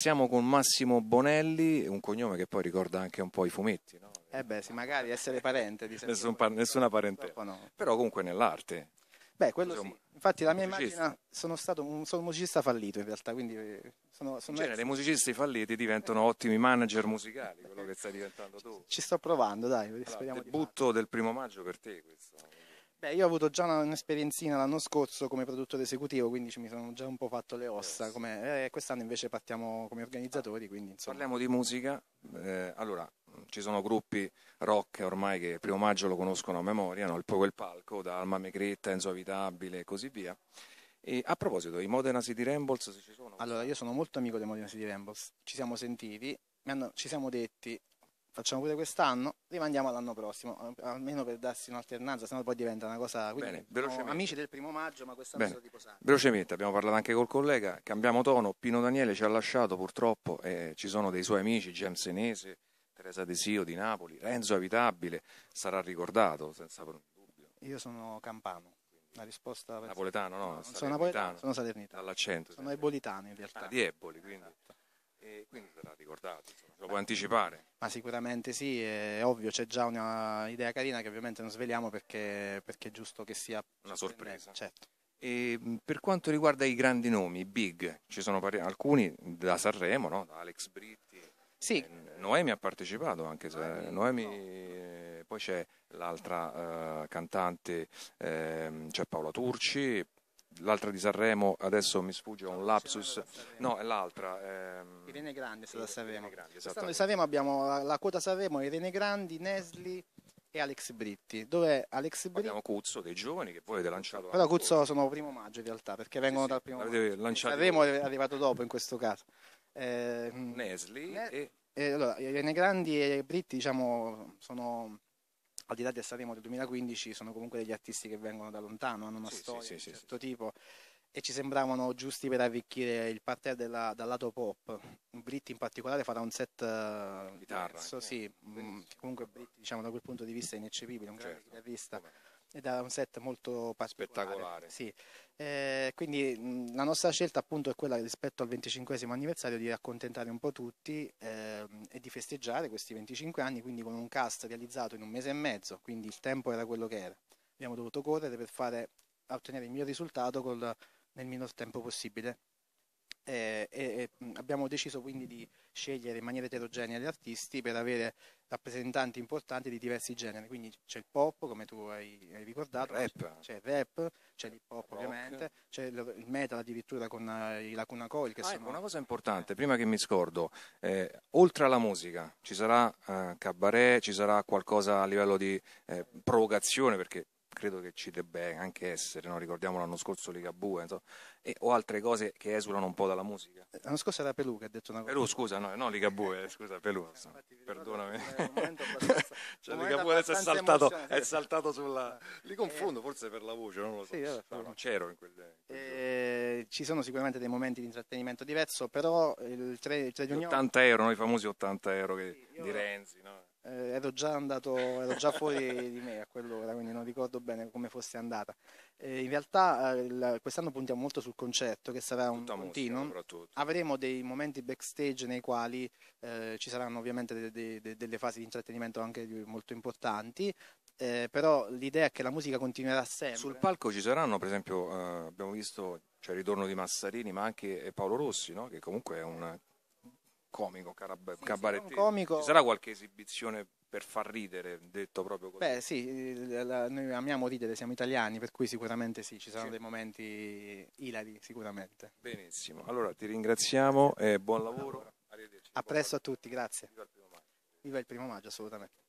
Siamo con Massimo Bonelli, un cognome che poi ricorda anche un po' i fumetti, no? Eh beh, sì, magari essere parente di Nessun par- Nessuna parentela, no. però comunque nell'arte. Beh, quello sì. Infatti la mia immagine, sono stato un, sono un, musicista fallito in realtà, quindi eh, sono... sono in genere i musicisti falliti diventano ottimi manager musicali, quello che stai diventando tu. Ci sto provando, dai, allora, speriamo di... Il butto del primo maggio per te questo. Beh, io ho avuto già un'esperienzina l'anno scorso come produttore esecutivo, quindi ci mi sono già un po' fatto le ossa. Come, eh, quest'anno invece partiamo come organizzatori. Quindi, Parliamo di musica. Eh, allora, ci sono gruppi rock ormai che il primo maggio lo conoscono a memoria, no? il Poco il Palco, da Alma Megretta, Enzo Avitabile e così via. E a proposito, i Modena City Rambles ci sono? Allora, io sono molto amico dei Modena City Rambles. Ci siamo sentiti, hanno, ci siamo detti, facciamo pure quest'anno, rimandiamo all'anno prossimo, eh, almeno per darsi un'alternanza, sennò poi diventa una cosa... Bene, velocemente. amici del primo maggio, ma quest'anno Bene. sono tipo Velocemente, abbiamo parlato anche col collega, cambiamo tono, Pino Daniele ci ha lasciato purtroppo, eh, ci sono dei suoi amici, James Senese, Teresa Desio di Napoli, Renzo Abitabile, sarà ricordato senza dubbio. Io sono campano. La risposta napoletano, no? no sono napoletano, sono salernitano. Dall'accento. Sono ebolitano in realtà. Ah, di Eboli, quindi. Esatto. E quindi te ricordato, insomma. lo puoi anticipare? Ma sicuramente sì, è ovvio, c'è già un'idea carina che ovviamente non sveliamo perché, perché, è giusto che sia una sorpresa. Certo. E per quanto riguarda i grandi nomi, i big, ci sono alcuni da Sanremo, no? da Alex Britti. Sì. Eh, Noemi ha partecipato anche se ah, eh, Noemi, Noemi eh, no. poi c'è l'altra eh, cantante, ehm, c'è Paola Turci, l'altra di Sanremo, adesso mi sfugge, un lapsus. No, è l'altra. Ehm... Irene Grandi è stata a Sanremo. Quest'anno di Sanremo abbiamo la, la quota Sanremo, Irene Grandi, Nesli e Alex Britti. Dov'è Alex Britti? Abbiamo Cuzzo, dei giovani che voi avete lanciato. Però Cuzzo voi. sono primo maggio in realtà, perché vengono sì, dal primo maggio. Sanremo è arrivato dopo in questo caso. Eh, Nesli ne... e... e... allora, Irene Grandi e Britti diciamo sono al di là del Sanremo del 2015, sono comunque degli artisti che vengono da lontano, hanno una sì, storia sì, di sì, un certo tipo e ci sembravano giusti per arricchire il parterre della, dal lato pop. Britti in particolare farà un set uh, chitarra, eh, sì, mh, mm, comunque Britti diciamo, da quel punto di vista è ineccepibile, un certo. grande chitarrista. ed ha un set molto particolare. Spettacolare. Sì. Eh, quindi mh, mm, la nostra scelta appunto è quella rispetto al 25 anniversario di accontentare un po' tutti, eh, e di festeggiare questi 25 anni, quindi con un cast realizzato in un mese e mezzo, quindi il tempo era quello che era. Abbiamo dovuto correre per fare, ottenere il mio risultato col, nel minor tempo possibile. Eh, e, e mm, abbiamo deciso quindi di scegliere in maniera eterogenea gli artisti per avere rappresentanti importanti di diversi generi, quindi c'è il pop come tu hai, hai ricordato, c'è il rap, c'è il pop ovviamente, c'è il metal addirittura con eh, i Lacuna Coil che ah, sono... Ecco, una cosa importante, prima che mi scordo, eh, oltre alla musica ci sarà eh, cabaret, ci sarà qualcosa a livello di eh, provocazione perché credo che ci debba anche essere, no? ricordiamo l'anno scorso Ligabue, e, o altre cose che esulano un po' dalla musica. Eh, l'anno scorso era Pelù che ha detto una cosa. Pelù, scusa, no, no Ligabue, eh, scusa, Pelù, eh, infatti, perdonami. cioè, Ligabue adesso è saltato, è saltato, sulla... Eh. Li confondo eh, forse per la voce, non lo so, sì, allora, no, non c'ero in quel... Eh, ci sono sicuramente dei momenti di intrattenimento diverso, però il 3, il di ogni... 80 euro, no? i famosi 80 euro che, sì, di Renzi, no? eh, ero già andato, ero già fuori di me a quell'ora, quindi non ricordo bene come fosse andata. Eh, in realtà eh, il, quest'anno puntiamo molto sul concerto che sarà Tutta un continuo. Avremo dei momenti backstage nei quali eh, ci saranno ovviamente de, de, de, delle fasi di intrattenimento anche molto importanti. Eh, però l'idea è che la musica continuerà sempre. Sul palco ci saranno, per esempio, eh, abbiamo visto c'è il ritorno di Massarini, ma anche Paolo Rossi, no? che comunque è un comico carab- sì, cabarettiere. Sì, comico... Ci sarà qualche esibizione per far ridere, detto proprio così? Beh sì, la, noi amiamo ridere, siamo italiani, per cui sicuramente sì, ci saranno sì. dei momenti ilari, sicuramente. Benissimo, allora ti ringraziamo e buon lavoro. Allora. Arrivederci. A presto a tutti, grazie. Viva il primo maggio, Viva il primo maggio assolutamente.